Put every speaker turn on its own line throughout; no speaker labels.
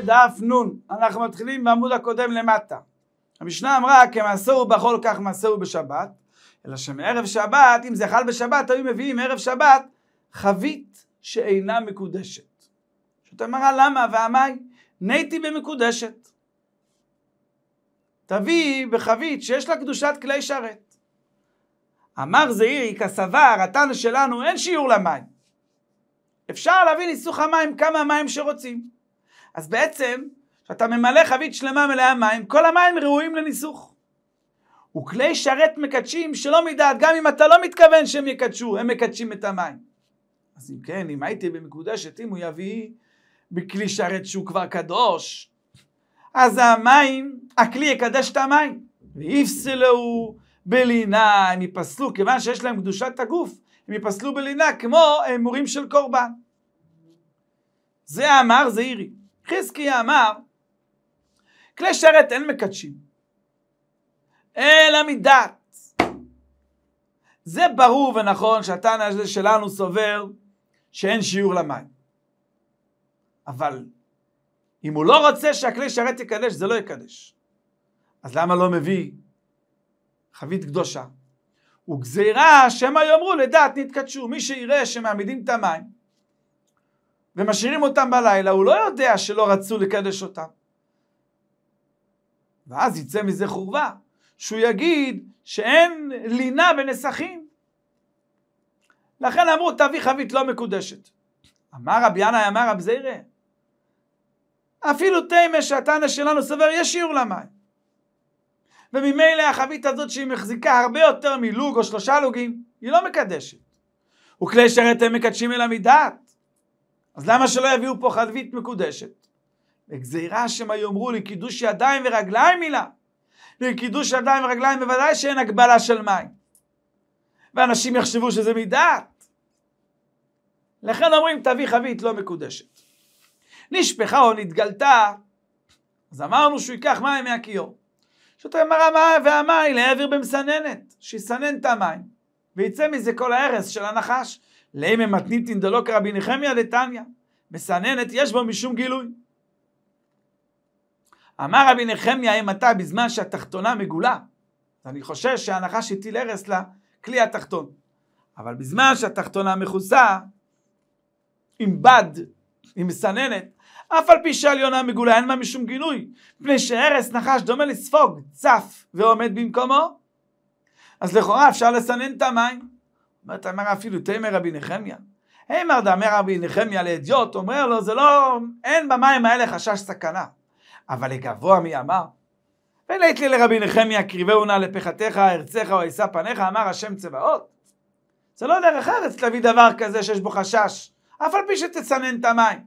דף נ', אנחנו מתחילים בעמוד הקודם למטה. המשנה אמרה כמעשהו בחול כך מעשהו בשבת, אלא שמערב שבת, אם זה חל בשבת, היו מביאים ערב שבת חבית שאינה מקודשת. זאת אמרה למה ועמי? ניתי במקודשת. תביא בחבית שיש לה קדושת כלי שרת. אמר זעירי כסבר, התנא שלנו, אין שיעור למים. אפשר להביא ניסוך המים כמה מים שרוצים. אז בעצם, כשאתה ממלא חבית שלמה מלאה מים, כל המים ראויים לניסוך. וכלי שרת מקדשים שלא מדעת, גם אם אתה לא מתכוון שהם יקדשו, הם מקדשים את המים. אז אם כן, אם הייתי במקודשת, אם הוא יביא בכלי שרת שהוא כבר קדוש, אז המים, הכלי יקדש את המים. ויפסלו בלינה, הם יפסלו, כיוון שיש להם קדושת הגוף, הם יפסלו בלינה כמו הימורים של קורבן. זה אמר זעירי. חזקיה אמר, כלי שרת אין מקדשים, אלא מדעת. זה ברור ונכון שהתנא הזה שלנו סובר שאין שיעור למים. אבל אם הוא לא רוצה שהכלי שרת יקדש, זה לא יקדש. אז למה לא מביא חבית קדושה? וגזירה שמא יאמרו לדעת נתקדשו. מי שיראה שמעמידים את המים, ומשאירים אותם בלילה, הוא לא יודע שלא רצו לקדש אותם. ואז יצא מזה חורבה, שהוא יגיד שאין לינה בנסחים. לכן אמרו, תביא חבית לא מקודשת. אמר רבי ינאי, אמר רב זיירה, אפילו תימא שהתנא שלנו סובר, יש שיעור למים. וממילא החבית הזאת שהיא מחזיקה הרבה יותר מלוג או שלושה לוגים, היא לא מקדשת. וכלי שרת הם מקדשים אלא מדעת. אז למה שלא יביאו פה חלבית מקודשת? לגזירה שמא יאמרו לקידוש ידיים ורגליים מילה. לקידוש ידיים ורגליים בוודאי שאין הגבלה של מים. ואנשים יחשבו שזה מדעת. לכן אומרים תביא חבית לא מקודשת. נשפכה או נתגלתה, אז אמרנו שהוא ייקח מים מהכיור. שאתה זאת המים והמים לעבר במסננת, שיסנן את המים, ויצא מזה כל ההרס של הנחש. לימי מתניתין דלא קרבי נחמיה דתניא. מסננת, יש בו משום גילוי. אמר רבי נחמיה, אם אתה בזמן שהתחתונה מגולה. אני חושש שהנחש הטיל הרס לכלי התחתון. אבל בזמן שהתחתונה מכוסה, עם בד, עם מסננת, אף על פי שעליונה מגולה אין בה משום גינוי, מפני שהרס נחש דומה לספוג, צף ועומד במקומו. אז לכאורה אפשר לסנן את המים. אומרת אמר אפילו תימר רבי נחמיה, הימר דאמר רבי נחמיה לאדיוט, אומר לו, זה לא, אין במים האלה חשש סכנה. אבל לגבוה מי אמר? ולית לי לרבי נחמיה, קריבהו נא לפחתך, ארצך או אשא פניך, אמר השם צבאות. זה לא דרך ארץ להביא דבר כזה שיש בו חשש, אף על פי שתצנן את המים.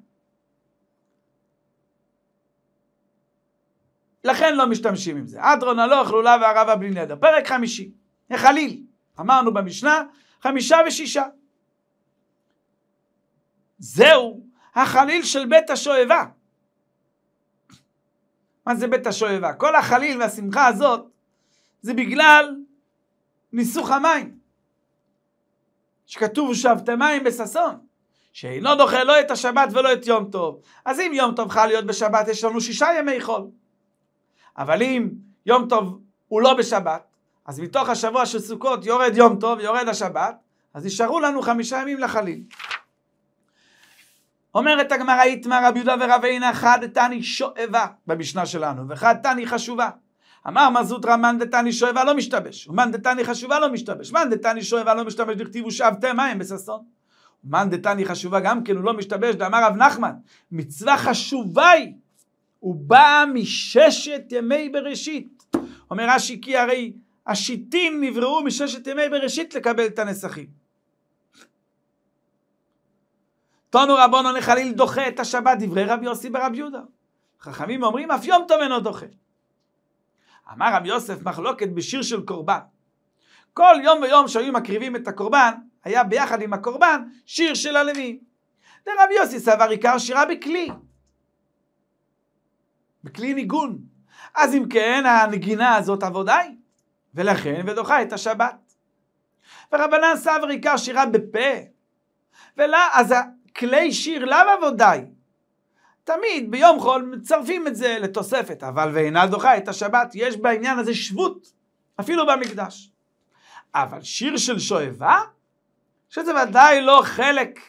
לכן לא משתמשים עם זה. אדרון הלוך, לולב והרבה בלי נדר. פרק חמישי, החליל. אמרנו במשנה, חמישה ושישה. זהו החליל של בית השואבה. מה זה בית השואבה? כל החליל והשמחה הזאת זה בגלל ניסוך המים. שכתוב שאבת מים בששון, שאינו דוחה לא את השבת ולא את יום טוב. אז אם יום טוב חל להיות בשבת, יש לנו שישה ימי חול. אבל אם יום טוב הוא לא בשבת, אז מתוך השבוע של סוכות יורד יום טוב, יורד השבת, אז נשארו לנו חמישה ימים לחליל. אומרת הגמרא איתמר רבי יהודה ורב עינא חד תני שואבה במשנה שלנו, וחד תני חשובה. אמר מזוטרא מאן דתני שואבה לא משתבש, ומאן דתני חשובה לא משתבש, מאן דתני שואבה לא משתבש, דכתיבו שאבתם מים בששון. מאן דתני חשובה גם כן, הוא לא משתבש, דאמר רב נחמן, מצווה חשובה היא, הוא בא מששת ימי בראשית. אומר רש"י כי הרי השיטים נבראו מששת ימי בראשית לקבל את הנסחים. תונו רבונו לחליל דוחה את השבת, דברי רבי יוסי ברבי יהודה. חכמים אומרים, אף יום טוב אינו דוחה. אמר רבי יוסף מחלוקת בשיר של קורבן. כל יום ויום שהיו מקריבים את הקורבן, היה ביחד עם הקורבן שיר של הלוי. דרבי יוסי סבר עיקר שירה בכלי, בכלי ניגון. אז אם כן, הנגינה הזאת עבודה היא, ולכן ודוחה את השבת. ורבנן סבר עיקר שירה בפה, ולה, אז כלי שיר לאו עבודאי. תמיד ביום חול מצרפים את זה לתוספת, אבל ואינה דוחה את השבת, יש בעניין הזה שבות, אפילו במקדש. אבל שיר של שואבה, שזה ודאי לא חלק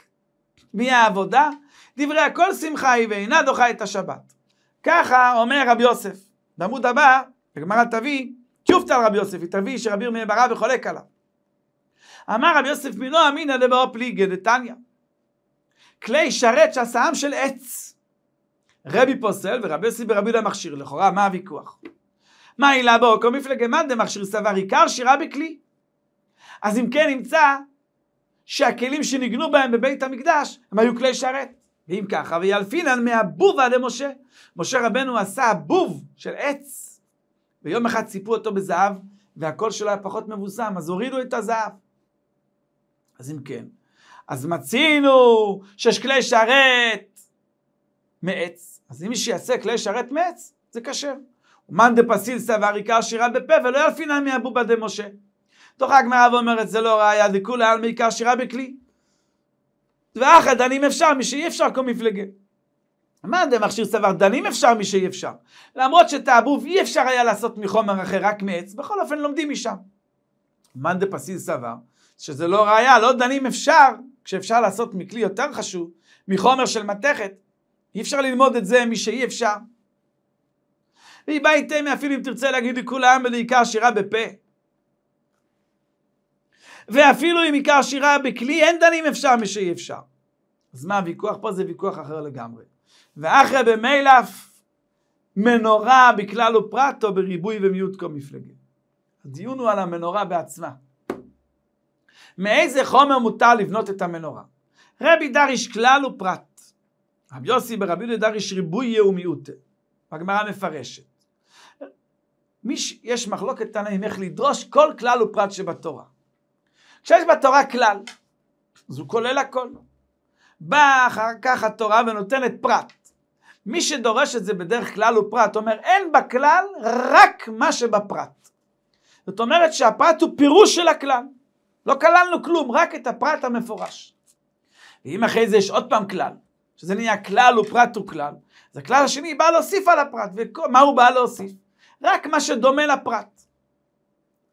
מהעבודה, דברי הכל שמחה היא ואינה דוחה את השבת. ככה אומר רבי יוסף. בעמוד הבא, בגמרא תביא, על רבי יוסף, היא תביא שרבי ירמיה ברא וחולק עליו. אמר רבי יוסף מנוע אמינא דבאו פליגי דתניא. כלי שרת שעשאם של עץ. רבי פוסל ורבי יוסי ברבי יהודה מכשיר, לכאורה מה הוויכוח? מה העילה בו? כל מפלגי מאן דמכשיר סבר עיקר שירה בכלי. אז אם כן נמצא שהכלים שניגנו בהם בבית המקדש הם היו כלי שרת. ואם ככה, וילפינן עד למשה. משה רבנו עשה הבוב של עץ, ויום אחד ציפו אותו בזהב, והקול שלו היה פחות מבוסם, אז הורידו את הזהב. אז אם כן, אז מצינו שיש כלי שרת מעץ. אז אם מי שיעשה כלי שרת מעץ, זה כשר. ומאן דפסילסא ועריקה שירה בפה ולא ילפינה מאבובה דמשה. תוך הגמרא ואומרת זה לא ראייה דכולי עלמא עיקר שירה בכלי. ואחר דנים אפשר מי שאי אפשר כל מפלגה. מאן דמכשיר סבר דנים אפשר מי שאי אפשר. למרות שתעבוב אי אפשר היה לעשות מחומר אחר רק מעץ, בכל אופן לומדים משם. מאן דפסילסא סבר שזה לא ראייה לא דנים אפשר כשאפשר לעשות מכלי יותר חשוב, מחומר של מתכת. אי אפשר ללמוד את זה משאי אפשר. והיא באה איתם אפילו אם תרצה להגיד לכולם ולעיקר שירה בפה. ואפילו אם עיקר שירה בכלי, אין דנים אפשר משאי אפשר. אז מה הוויכוח פה? זה ויכוח אחר לגמרי. ואחרי במילף, מנורה בכלל ופרט לא או בריבוי ומיעוט כל מפלגים. הדיון הוא על המנורה בעצמה. מאיזה חומר מותר לבנות את המנורה? רבי דריש כלל ופרט. רבי יוסי ברבי יהודה דריש ריבוי יהיה יאומיותא. הגמרא מפרשת. מיש, יש מחלוקת תנאים איך לדרוש כל כלל ופרט שבתורה. כשיש בתורה כלל, אז הוא כולל הכל. באה אחר כך התורה ונותנת פרט. מי שדורש את זה בדרך כלל ופרט, אומר אין בכלל רק מה שבפרט. זאת אומרת שהפרט הוא פירוש של הכלל. לא כללנו כלום, רק את הפרט המפורש. ואם אחרי זה יש עוד פעם כלל, שזה נהיה כלל ופרט וכלל, אז הכלל השני בא להוסיף על הפרט, ומה הוא בא להוסיף? רק מה שדומה לפרט.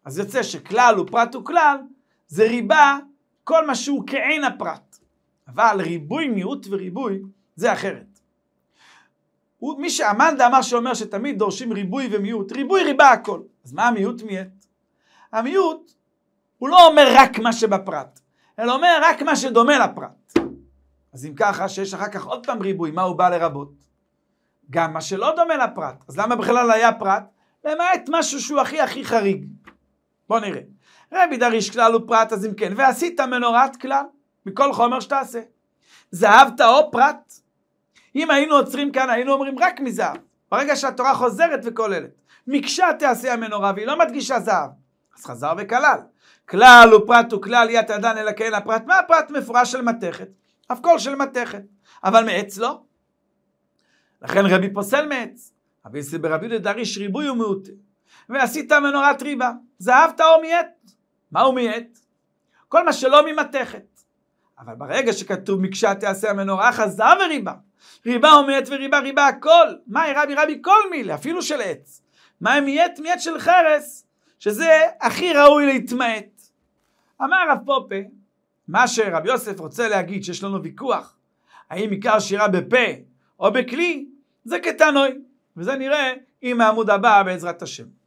אז יוצא שכלל ופרט וכלל, זה ריבה כל מה שהוא כעין הפרט. אבל ריבוי מיעוט וריבוי, זה אחרת. מי שעמד דאמר שאומר שתמיד דורשים ריבוי ומיעוט, ריבוי ריבה הכל. אז מה המיעוט מיעט? המיעוט הוא לא אומר רק מה שבפרט, אלא אומר רק מה שדומה לפרט. אז אם ככה, שיש אחר כך עוד פעם ריבוי, מה הוא בא לרבות? גם מה שלא דומה לפרט. אז למה בכלל היה פרט? למעט משהו שהוא הכי הכי חריג. בואו נראה. רבי דריש כלל הוא פרט, אז אם כן, ועשית מנורת כלל, מכל חומר שתעשה. זהב טהור פרט. אם היינו עוצרים כאן, היינו אומרים רק מזהב. ברגע שהתורה חוזרת וכוללת. מקשה תעשה המנורה, והיא לא מדגישה זהב. אז חזר וכלל. כלל ופרט וכלל ית אדן אלא כאלה פרט. מה הפרט? מפורש של מתכת. אף כל של מתכת. אבל מעץ לא. לכן רבי פוסל מעץ. אבל ברבי דריש ריבוי ומיעוטה. ועשית מנורת ריבה. זהב טהור מעט. מה הוא מעט? כל מה שלא ממתכת. אבל ברגע שכתוב מקשה תעשה המנורה, חזר וריבה. ריבה הוא מעט וריבה, ריבה הכל. מה רבי רבי כל מילה, אפילו של עץ. מה עם מעט? מעט של חרס. שזה הכי ראוי להתמעט. אמר רב פופה, מה שרב יוסף רוצה להגיד שיש לנו ויכוח, האם עיקר שירה בפה או בכלי, זה קטנוי, וזה נראה עם העמוד הבא בעזרת השם.